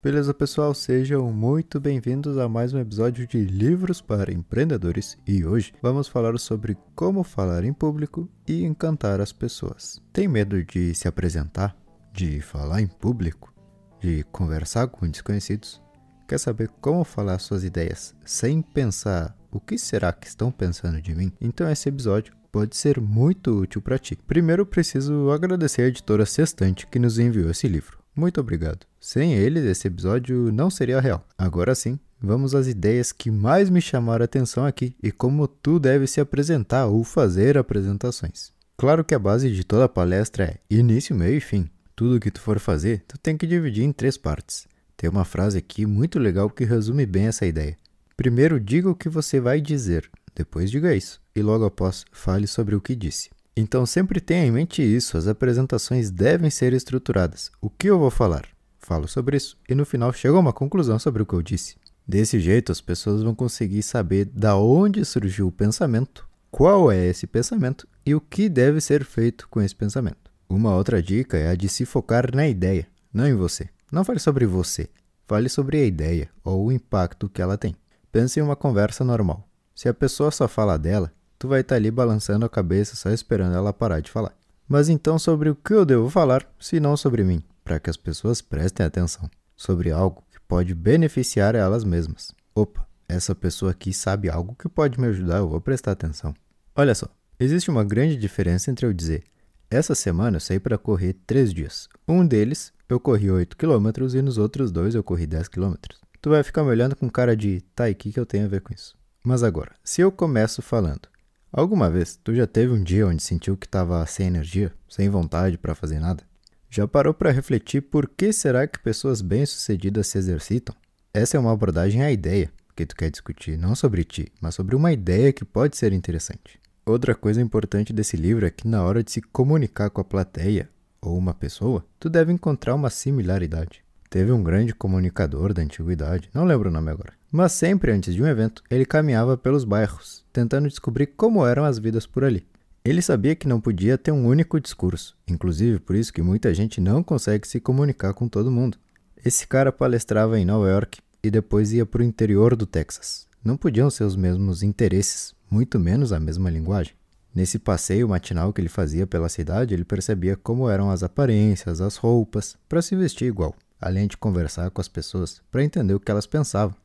Beleza, pessoal? Sejam muito bem-vindos a mais um episódio de Livros para Empreendedores e hoje vamos falar sobre como falar em público e encantar as pessoas. Tem medo de se apresentar? De falar em público? De conversar com desconhecidos? Quer saber como falar suas ideias sem pensar o que será que estão pensando de mim? Então esse episódio pode ser muito útil para ti. Primeiro, preciso agradecer a editora Sextante que nos enviou esse livro. Muito obrigado. Sem ele, esse episódio não seria real. Agora sim, vamos às ideias que mais me chamaram a atenção aqui e como tu deve se apresentar ou fazer apresentações. Claro que a base de toda palestra é início, meio e fim. Tudo o que tu for fazer, tu tem que dividir em três partes. Tem uma frase aqui muito legal que resume bem essa ideia. Primeiro diga o que você vai dizer, depois diga isso, e logo após fale sobre o que disse. Então sempre tenha em mente isso, as apresentações devem ser estruturadas. O que eu vou falar? Falo sobre isso e no final chego a uma conclusão sobre o que eu disse. Desse jeito as pessoas vão conseguir saber da onde surgiu o pensamento, qual é esse pensamento e o que deve ser feito com esse pensamento. Uma outra dica é a de se focar na ideia, não em você. Não fale sobre você, fale sobre a ideia ou o impacto que ela tem. Pense em uma conversa normal. Se a pessoa só fala dela, tu vai estar tá ali balançando a cabeça só esperando ela parar de falar. Mas então sobre o que eu devo falar, se não sobre mim, para que as pessoas prestem atenção sobre algo que pode beneficiar elas mesmas. Opa, essa pessoa aqui sabe algo que pode me ajudar, eu vou prestar atenção. Olha só, existe uma grande diferença entre eu dizer: essa semana eu saí para correr três dias. Um deles eu corri 8 km e nos outros dois eu corri 10 km. Tu vai ficar me olhando com cara de, tá, e o que, que eu tenho a ver com isso? Mas agora, se eu começo falando, Alguma vez, tu já teve um dia onde sentiu que estava sem energia, sem vontade para fazer nada? Já parou para refletir por que será que pessoas bem-sucedidas se exercitam? Essa é uma abordagem à ideia que tu quer discutir, não sobre ti, mas sobre uma ideia que pode ser interessante. Outra coisa importante desse livro é que na hora de se comunicar com a plateia ou uma pessoa, tu deve encontrar uma similaridade. Teve um grande comunicador da antiguidade, não lembro o nome agora, mas sempre antes de um evento ele caminhava pelos bairros, tentando descobrir como eram as vidas por ali. Ele sabia que não podia ter um único discurso, inclusive por isso que muita gente não consegue se comunicar com todo mundo. Esse cara palestrava em Nova York e depois ia para o interior do Texas. Não podiam ser os mesmos interesses, muito menos a mesma linguagem. Nesse passeio matinal que ele fazia pela cidade, ele percebia como eram as aparências, as roupas, para se vestir igual além de conversar com as pessoas para entender o que elas pensavam.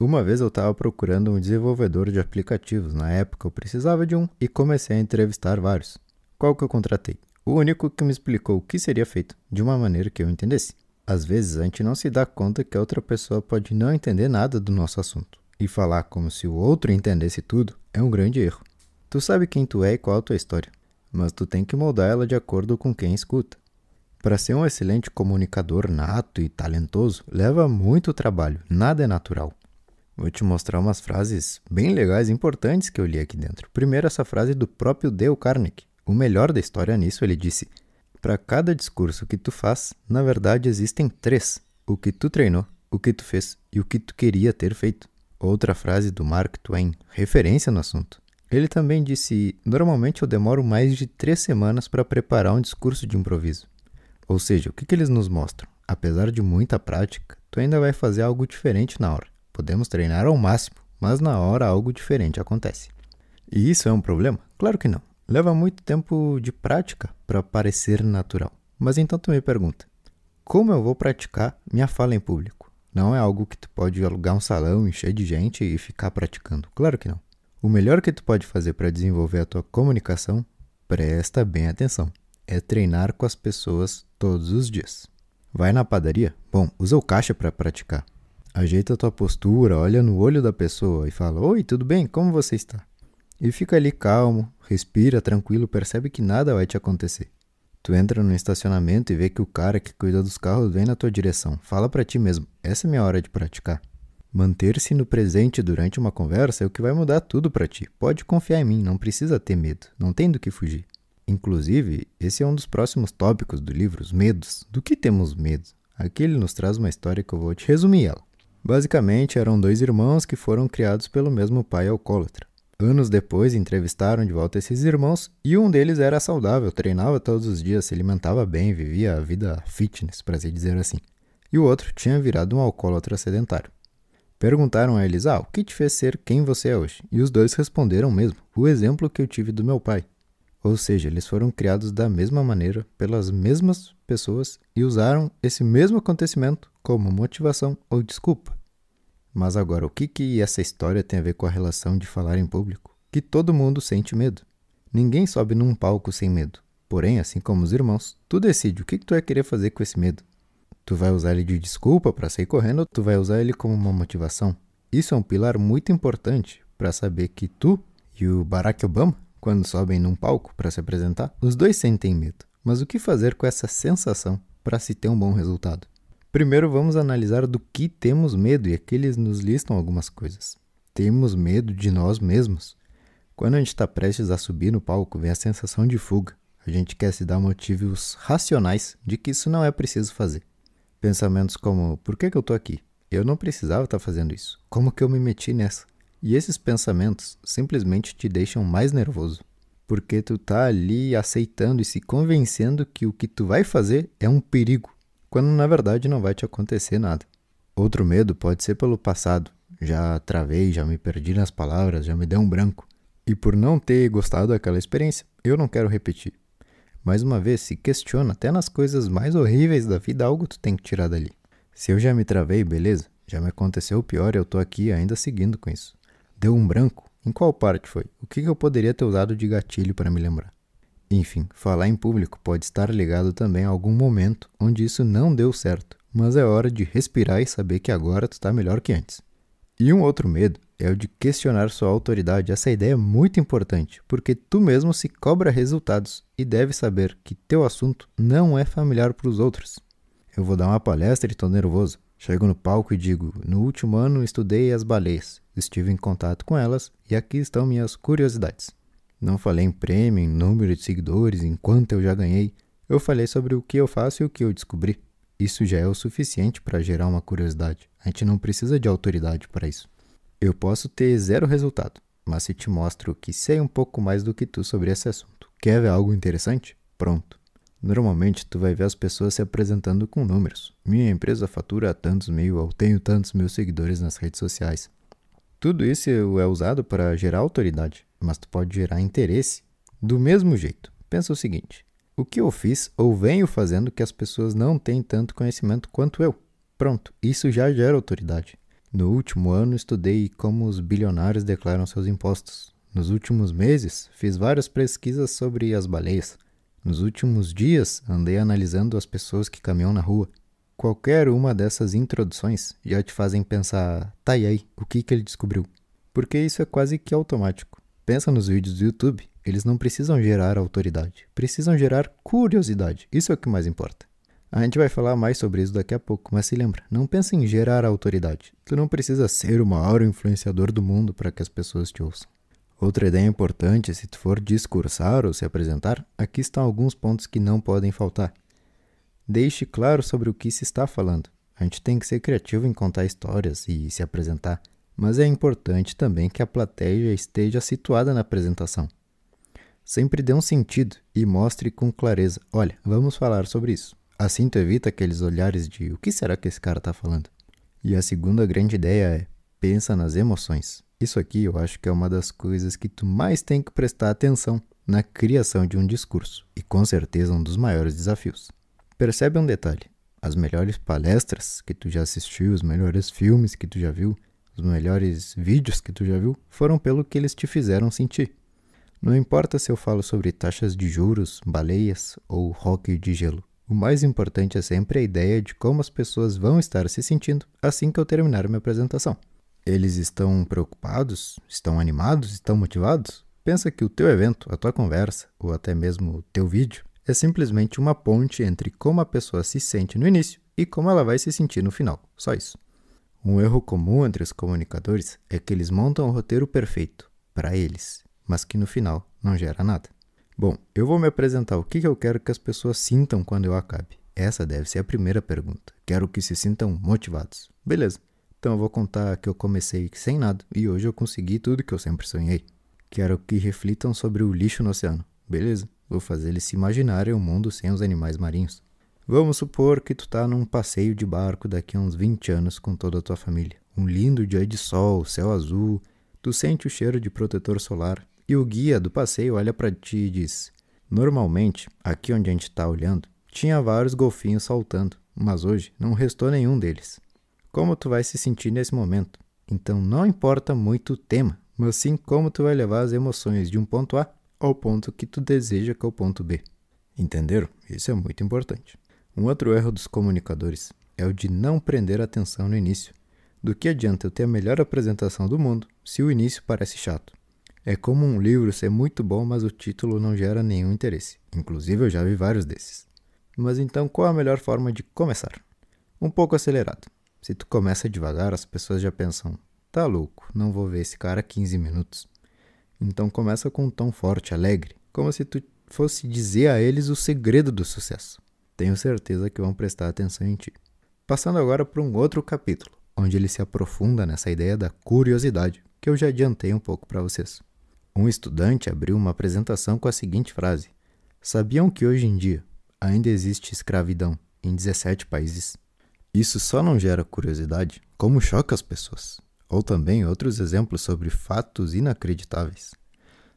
Uma vez eu estava procurando um desenvolvedor de aplicativos, na época eu precisava de um e comecei a entrevistar vários. Qual que eu contratei? O único que me explicou o que seria feito, de uma maneira que eu entendesse. Às vezes a gente não se dá conta que a outra pessoa pode não entender nada do nosso assunto, e falar como se o outro entendesse tudo é um grande erro. Tu sabe quem tu é e qual a tua história, mas tu tem que moldar ela de acordo com quem escuta. Para ser um excelente comunicador nato e talentoso, leva muito trabalho, nada é natural. Vou te mostrar umas frases bem legais e importantes que eu li aqui dentro. Primeiro, essa frase do próprio Dale Carnegie. O melhor da história nisso, ele disse: Para cada discurso que tu faz, na verdade existem três: o que tu treinou, o que tu fez e o que tu queria ter feito. Outra frase do Mark Twain, referência no assunto. Ele também disse: Normalmente eu demoro mais de três semanas para preparar um discurso de improviso. Ou seja, o que, que eles nos mostram? Apesar de muita prática, tu ainda vai fazer algo diferente na hora. Podemos treinar ao máximo, mas na hora algo diferente acontece. E isso é um problema? Claro que não. Leva muito tempo de prática para parecer natural. Mas então tu me pergunta: como eu vou praticar minha fala em público? Não é algo que tu pode alugar um salão, encher de gente e ficar praticando. Claro que não. O melhor que tu pode fazer para desenvolver a tua comunicação, presta bem atenção é treinar com as pessoas todos os dias. Vai na padaria? Bom, usa o caixa para praticar. Ajeita a tua postura, olha no olho da pessoa e fala: Oi, tudo bem? Como você está? E fica ali calmo, respira tranquilo, percebe que nada vai te acontecer. Tu entra no estacionamento e vê que o cara que cuida dos carros vem na tua direção. Fala para ti mesmo: essa é minha hora de praticar. Manter-se no presente durante uma conversa é o que vai mudar tudo para ti. Pode confiar em mim, não precisa ter medo, não tem do que fugir. Inclusive, esse é um dos próximos tópicos do livro, os medos. Do que temos medo? Aqui ele nos traz uma história que eu vou te resumir ela. Basicamente, eram dois irmãos que foram criados pelo mesmo pai alcoólatra. Anos depois, entrevistaram de volta esses irmãos e um deles era saudável, treinava todos os dias, se alimentava bem, vivia a vida fitness, para se dizer assim. E o outro tinha virado um alcoólatra sedentário. Perguntaram a eles: Ah, o que te fez ser quem você é hoje? E os dois responderam mesmo: O exemplo que eu tive do meu pai. Ou seja, eles foram criados da mesma maneira, pelas mesmas pessoas e usaram esse mesmo acontecimento como motivação ou desculpa. Mas agora, o que, que essa história tem a ver com a relação de falar em público? Que todo mundo sente medo. Ninguém sobe num palco sem medo. Porém, assim como os irmãos, tu decide o que, que tu vai querer fazer com esse medo. Tu vai usar ele de desculpa para sair correndo ou tu vai usar ele como uma motivação? Isso é um pilar muito importante para saber que tu e o Barack Obama quando sobem num palco para se apresentar, os dois sentem medo. Mas o que fazer com essa sensação para se ter um bom resultado? Primeiro vamos analisar do que temos medo e aqui eles nos listam algumas coisas. Temos medo de nós mesmos. Quando a gente está prestes a subir no palco, vem a sensação de fuga. A gente quer se dar motivos racionais de que isso não é preciso fazer. Pensamentos como: por que, que eu estou aqui? Eu não precisava estar tá fazendo isso. Como que eu me meti nessa? E esses pensamentos simplesmente te deixam mais nervoso, porque tu tá ali aceitando e se convencendo que o que tu vai fazer é um perigo, quando na verdade não vai te acontecer nada. Outro medo pode ser pelo passado. Já travei, já me perdi nas palavras, já me deu um branco. E por não ter gostado daquela experiência, eu não quero repetir. Mais uma vez, se questiona até nas coisas mais horríveis da vida, algo tu tem que tirar dali. Se eu já me travei, beleza? Já me aconteceu o pior, eu tô aqui ainda seguindo com isso. Deu um branco? Em qual parte foi? O que eu poderia ter usado de gatilho para me lembrar? Enfim, falar em público pode estar ligado também a algum momento onde isso não deu certo, mas é hora de respirar e saber que agora tu está melhor que antes. E um outro medo é o de questionar sua autoridade. Essa ideia é muito importante, porque tu mesmo se cobra resultados e deve saber que teu assunto não é familiar para os outros. Eu vou dar uma palestra e estou nervoso. Chego no palco e digo: no último ano estudei as baleias, estive em contato com elas e aqui estão minhas curiosidades. Não falei em prêmio, em número de seguidores, em quanto eu já ganhei. Eu falei sobre o que eu faço e o que eu descobri. Isso já é o suficiente para gerar uma curiosidade. A gente não precisa de autoridade para isso. Eu posso ter zero resultado, mas se te mostro que sei um pouco mais do que tu sobre esse assunto, quer ver algo interessante? Pronto. Normalmente, tu vai ver as pessoas se apresentando com números. Minha empresa fatura tantos mil, ou tenho tantos meus seguidores nas redes sociais. Tudo isso é usado para gerar autoridade, mas tu pode gerar interesse. Do mesmo jeito, pensa o seguinte: o que eu fiz ou venho fazendo que as pessoas não têm tanto conhecimento quanto eu? Pronto, isso já gera autoridade. No último ano, estudei como os bilionários declaram seus impostos. Nos últimos meses, fiz várias pesquisas sobre as baleias. Nos últimos dias, andei analisando as pessoas que caminham na rua. Qualquer uma dessas introduções já te fazem pensar, tá e aí, o que, que ele descobriu? Porque isso é quase que automático. Pensa nos vídeos do YouTube, eles não precisam gerar autoridade, precisam gerar curiosidade. Isso é o que mais importa. A gente vai falar mais sobre isso daqui a pouco, mas se lembra, não pensa em gerar autoridade. Tu não precisa ser o maior influenciador do mundo para que as pessoas te ouçam. Outra ideia importante, se tu for discursar ou se apresentar, aqui estão alguns pontos que não podem faltar. Deixe claro sobre o que se está falando. A gente tem que ser criativo em contar histórias e se apresentar, mas é importante também que a plateia esteja situada na apresentação. Sempre dê um sentido e mostre com clareza: olha, vamos falar sobre isso. Assim tu evita aqueles olhares de o que será que esse cara está falando. E a segunda grande ideia é pensa nas emoções. Isso aqui eu acho que é uma das coisas que tu mais tem que prestar atenção na criação de um discurso e com certeza um dos maiores desafios. Percebe um detalhe: as melhores palestras que tu já assistiu, os melhores filmes que tu já viu, os melhores vídeos que tu já viu foram pelo que eles te fizeram sentir. Não importa se eu falo sobre taxas de juros, baleias ou rock de gelo. O mais importante é sempre a ideia de como as pessoas vão estar se sentindo assim que eu terminar minha apresentação. Eles estão preocupados? Estão animados? Estão motivados? Pensa que o teu evento, a tua conversa ou até mesmo o teu vídeo é simplesmente uma ponte entre como a pessoa se sente no início e como ela vai se sentir no final. Só isso. Um erro comum entre os comunicadores é que eles montam o um roteiro perfeito para eles, mas que no final não gera nada. Bom, eu vou me apresentar o que eu quero que as pessoas sintam quando eu acabe. Essa deve ser a primeira pergunta. Quero que se sintam motivados. Beleza. Então eu vou contar que eu comecei sem nada e hoje eu consegui tudo que eu sempre sonhei. Quero que reflitam sobre o lixo no oceano. Beleza, vou fazer eles se imaginarem um mundo sem os animais marinhos. Vamos supor que tu tá num passeio de barco daqui a uns 20 anos com toda a tua família. Um lindo dia de sol, céu azul, tu sente o cheiro de protetor solar e o guia do passeio olha para ti e diz: Normalmente, aqui onde a gente está olhando, tinha vários golfinhos saltando, mas hoje não restou nenhum deles como tu vai se sentir nesse momento. Então não importa muito o tema, mas sim como tu vai levar as emoções de um ponto A ao ponto que tu deseja que é o ponto B. Entenderam? Isso é muito importante. Um outro erro dos comunicadores é o de não prender atenção no início. Do que adianta eu ter a melhor apresentação do mundo se o início parece chato? É como um livro ser muito bom, mas o título não gera nenhum interesse. Inclusive, eu já vi vários desses. Mas então, qual a melhor forma de começar? Um pouco acelerado. Se tu começa devagar, as pessoas já pensam: tá louco, não vou ver esse cara 15 minutos. Então começa com um tom forte, alegre, como se tu fosse dizer a eles o segredo do sucesso. Tenho certeza que vão prestar atenção em ti. Passando agora para um outro capítulo, onde ele se aprofunda nessa ideia da curiosidade, que eu já adiantei um pouco para vocês. Um estudante abriu uma apresentação com a seguinte frase: Sabiam que hoje em dia ainda existe escravidão em 17 países? Isso só não gera curiosidade, como choca as pessoas. Ou também outros exemplos sobre fatos inacreditáveis.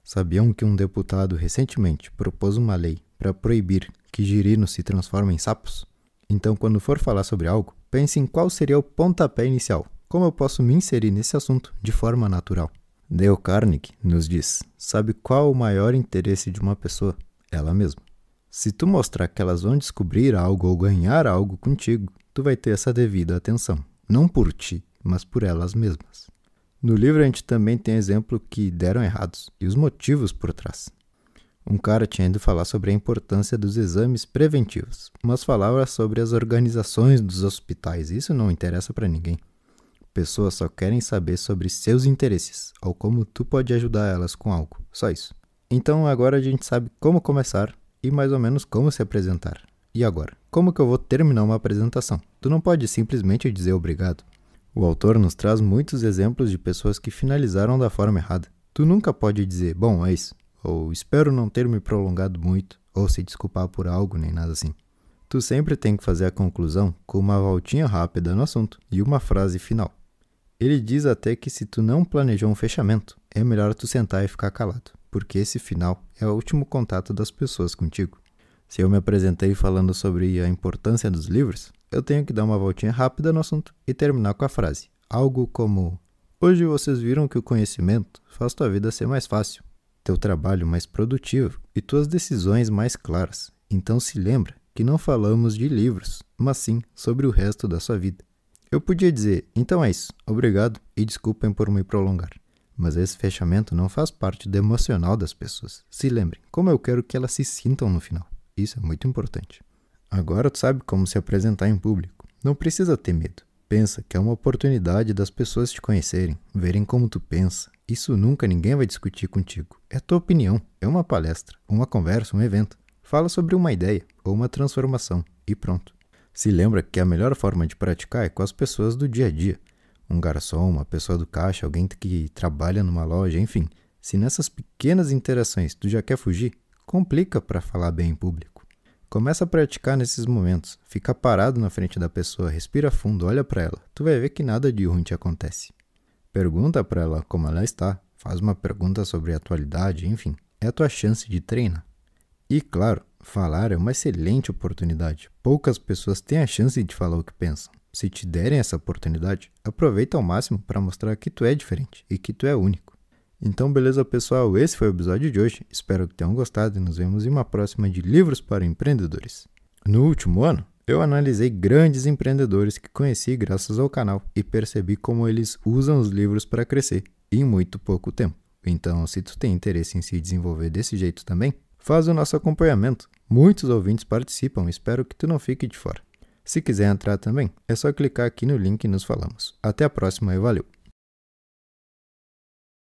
Sabiam que um deputado recentemente propôs uma lei para proibir que girinos se transformem em sapos? Então, quando for falar sobre algo, pense em qual seria o pontapé inicial. Como eu posso me inserir nesse assunto de forma natural? Dale Carnegie nos diz: sabe qual o maior interesse de uma pessoa? Ela mesma. Se tu mostrar que elas vão descobrir algo ou ganhar algo contigo, tu vai ter essa devida atenção, não por ti, mas por elas mesmas. No livro a gente também tem exemplo que deram errados e os motivos por trás. Um cara tinha ido falar sobre a importância dos exames preventivos, mas falava sobre as organizações dos hospitais, isso não interessa para ninguém. Pessoas só querem saber sobre seus interesses ou como tu pode ajudar elas com algo, só isso. Então agora a gente sabe como começar e mais ou menos como se apresentar. E agora, como que eu vou terminar uma apresentação? Tu não pode simplesmente dizer obrigado. O autor nos traz muitos exemplos de pessoas que finalizaram da forma errada. Tu nunca pode dizer, bom, é isso, ou espero não ter me prolongado muito, ou se desculpar por algo, nem nada assim. Tu sempre tem que fazer a conclusão com uma voltinha rápida no assunto e uma frase final. Ele diz até que se tu não planejou um fechamento, é melhor tu sentar e ficar calado porque esse final é o último contato das pessoas contigo. Se eu me apresentei falando sobre a importância dos livros, eu tenho que dar uma voltinha rápida no assunto e terminar com a frase. Algo como: Hoje vocês viram que o conhecimento faz tua vida ser mais fácil, teu trabalho mais produtivo e tuas decisões mais claras. Então se lembra que não falamos de livros, mas sim sobre o resto da sua vida. Eu podia dizer: Então é isso, obrigado e desculpem por me prolongar. Mas esse fechamento não faz parte do emocional das pessoas. Se lembrem, como eu quero que elas se sintam no final. Isso é muito importante. Agora tu sabe como se apresentar em público. Não precisa ter medo. Pensa que é uma oportunidade das pessoas te conhecerem, verem como tu pensa. Isso nunca ninguém vai discutir contigo. É tua opinião, é uma palestra, uma conversa, um evento. Fala sobre uma ideia ou uma transformação e pronto. Se lembra que a melhor forma de praticar é com as pessoas do dia a dia um garçom, uma pessoa do caixa, alguém que trabalha numa loja, enfim. Se nessas pequenas interações tu já quer fugir, complica para falar bem em público. Começa a praticar nesses momentos. Fica parado na frente da pessoa, respira fundo, olha para ela. Tu vai ver que nada de ruim te acontece. Pergunta para ela como ela está, faz uma pergunta sobre a atualidade, enfim, é a tua chance de treinar. E claro, falar é uma excelente oportunidade. Poucas pessoas têm a chance de falar o que pensam. Se te derem essa oportunidade, aproveita ao máximo para mostrar que tu é diferente e que tu é único. Então, beleza, pessoal? Esse foi o episódio de hoje. Espero que tenham gostado e nos vemos em uma próxima de Livros para Empreendedores. No último ano, eu analisei grandes empreendedores que conheci graças ao canal e percebi como eles usam os livros para crescer em muito pouco tempo. Então, se tu tem interesse em se desenvolver desse jeito também, faz o nosso acompanhamento. Muitos ouvintes participam, espero que tu não fique de fora. Se quiser entrar também, é só clicar aqui no link e nos falamos. Até a próxima e valeu!